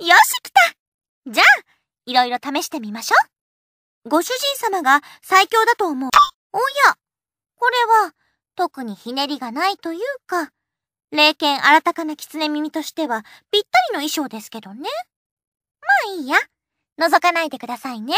よし来たじゃあ、いろいろ試してみましょう。ご主人様が最強だと思う。おや、これは特にひねりがないというか、霊剣新たかな狐耳としてはぴったりの衣装ですけどね。まあいいや。覗かないでくださいね。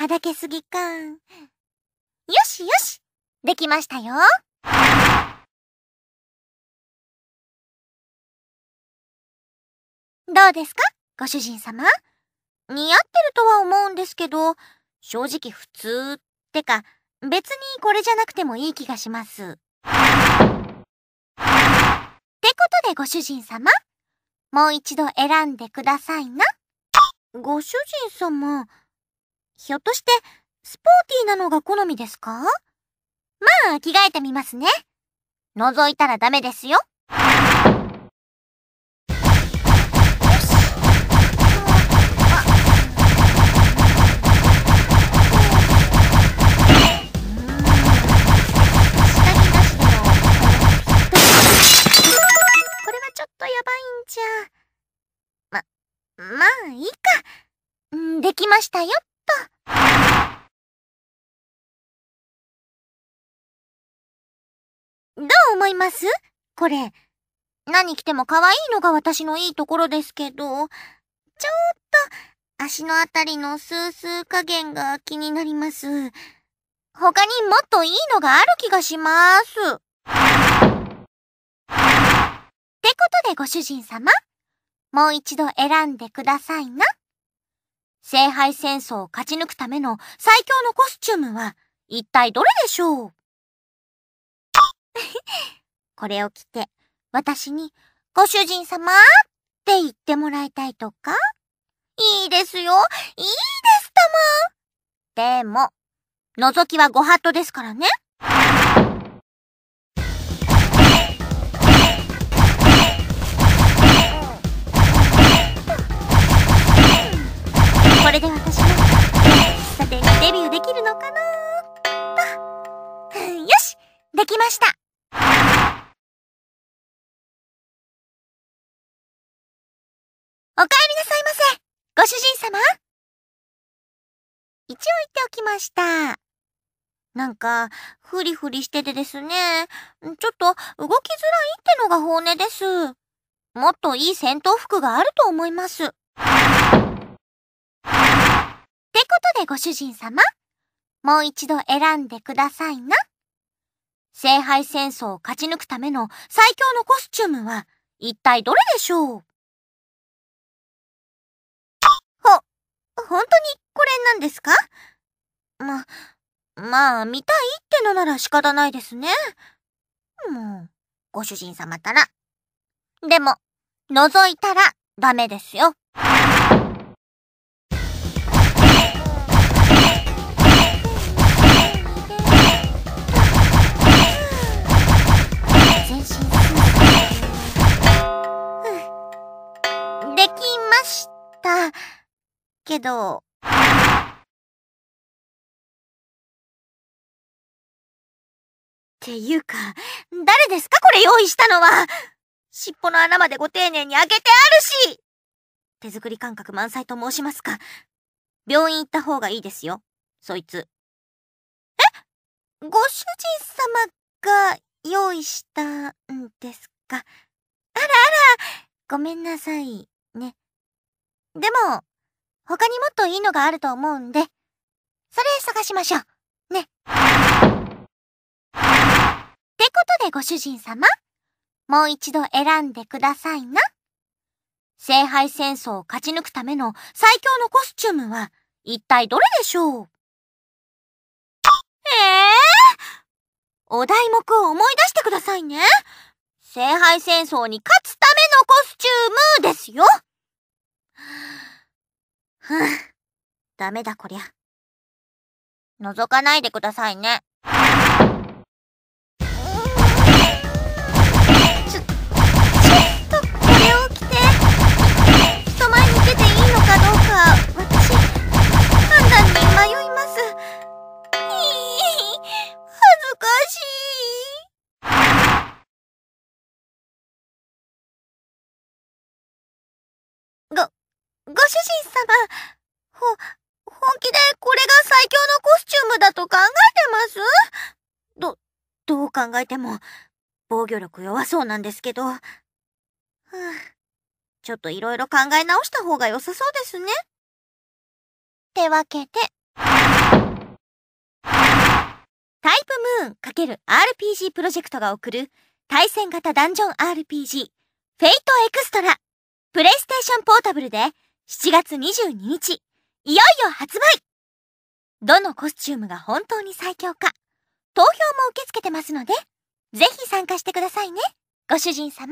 はだけすぎか。よしよしできましたよどうですかご主人様似合ってるとは思うんですけど、正直普通ってか、別にこれじゃなくてもいい気がします。ってことでご主人様、もう一度選んでくださいな。ご主人様。ひょっとして、スポーティーなのが好みですかまあ、着替えてみますね。覗いたらダメですよ。ま、まあいいか。できましたよ。どう思いますこれ。何着ても可愛いのが私のいいところですけど、ちょっと足のあたりのスースー加減が気になります。他にもっといいのがある気がします。ってことでご主人様、もう一度選んでくださいな。聖杯戦争を勝ち抜くための最強のコスチュームは一体どれでしょう これを着て私にご主人様って言ってもらいたいとかいいですよ。いいです、ともでも、覗きはご法度ですからね。これで私も喫茶店にデビューできるのかなとよしできましたお帰りなさいませご主人様一応言っておきました。なんか、ふりふりしててですね、ちょっと動きづらいってのが本音です。もっといい戦闘服があると思います。でご主人様もう一度選んでくださいな。聖杯戦争を勝ち抜くための最強のコスチュームは一体どれでしょうほ、本当にこれなんですかま、まあ見たいってのなら仕方ないですね。もう、ご主人様たら。でも、覗いたらダメですよ。ど。っていうか、誰ですかこれ用意したのは尻尾の穴までご丁寧に開けてあるし手作り感覚満載と申しますか。病院行った方がいいですよ、そいつ。えご主人様が用意したんですかあらあら、ごめんなさいね。でも、他にもっといいのがあると思うんで、それ探しましょう。ね。ってことでご主人様、もう一度選んでくださいな。聖杯戦争を勝ち抜くための最強のコスチュームは一体どれでしょうええー、お題目を思い出してくださいね。聖杯戦争に勝つためのコスチュームですよ。ふぅ、ダメだこりゃ。覗かないでくださいね。ご主人様、ほ、本気でこれが最強のコスチュームだと考えてますど、どう考えても、防御力弱そうなんですけど。ふぅ、ちょっといろいろ考え直した方が良さそうですね。ってわけで、タイプムーン ×RPG プロジェクトが送る対戦型ダンジョン RPG フェイトエクストラプレイステーションポータブルで7月22日、いよいよ発売どのコスチュームが本当に最強か、投票も受け付けてますので、ぜひ参加してくださいね、ご主人様。